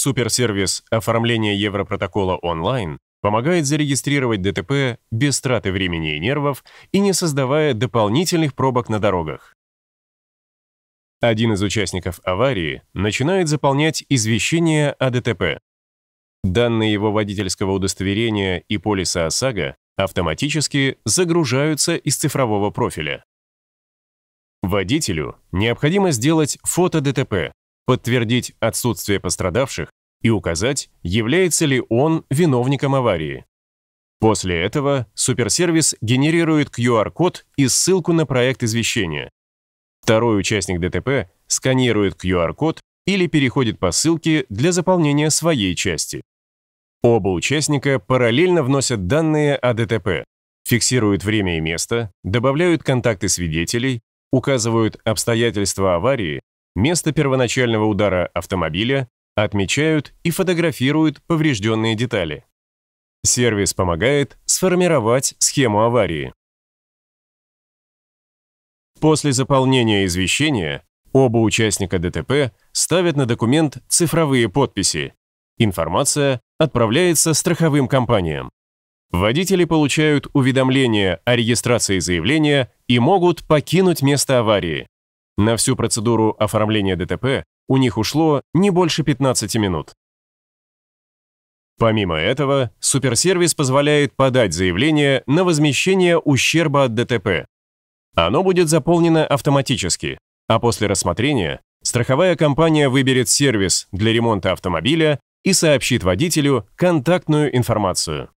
Суперсервис оформления Европротокола онлайн помогает зарегистрировать ДТП без траты времени и нервов и не создавая дополнительных пробок на дорогах. Один из участников аварии начинает заполнять извещение о ДТП. Данные его водительского удостоверения и полиса ОСАГО автоматически загружаются из цифрового профиля. Водителю необходимо сделать фото ДТП, подтвердить отсутствие пострадавших и указать, является ли он виновником аварии. После этого суперсервис генерирует QR-код и ссылку на проект извещения. Второй участник ДТП сканирует QR-код или переходит по ссылке для заполнения своей части. Оба участника параллельно вносят данные о ДТП, фиксируют время и место, добавляют контакты свидетелей, указывают обстоятельства аварии Место первоначального удара автомобиля отмечают и фотографируют поврежденные детали. Сервис помогает сформировать схему аварии. После заполнения извещения оба участника ДТП ставят на документ цифровые подписи. Информация отправляется страховым компаниям. Водители получают уведомление о регистрации заявления и могут покинуть место аварии. На всю процедуру оформления ДТП у них ушло не больше 15 минут. Помимо этого, суперсервис позволяет подать заявление на возмещение ущерба от ДТП. Оно будет заполнено автоматически, а после рассмотрения страховая компания выберет сервис для ремонта автомобиля и сообщит водителю контактную информацию.